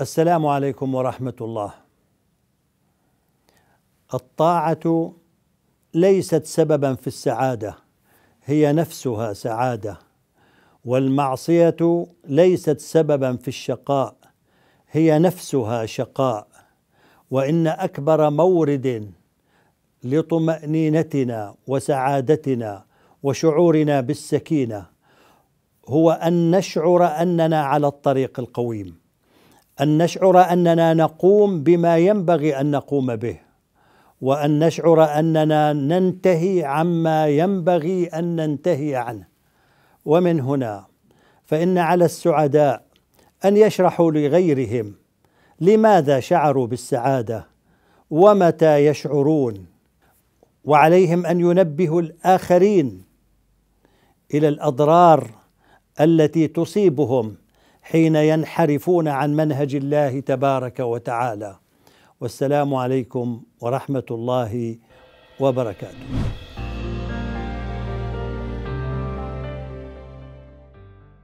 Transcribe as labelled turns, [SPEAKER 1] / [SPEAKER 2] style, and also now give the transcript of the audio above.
[SPEAKER 1] السلام عليكم ورحمه الله الطاعه ليست سببا في السعاده هي نفسها سعاده والمعصيه ليست سببا في الشقاء هي نفسها شقاء وان اكبر مورد لطمانينتنا وسعادتنا وشعورنا بالسكينه هو ان نشعر اننا على الطريق القويم ان نشعر اننا نقوم بما ينبغي ان نقوم به وان نشعر اننا ننتهي عما ينبغي ان ننتهي عنه ومن هنا فان على السعداء ان يشرحوا لغيرهم لماذا شعروا بالسعاده ومتى يشعرون وعليهم ان ينبهوا الاخرين الى الاضرار التي تصيبهم حين ينحرفون عن منهج الله تبارك وتعالى والسلام عليكم ورحمه الله وبركاته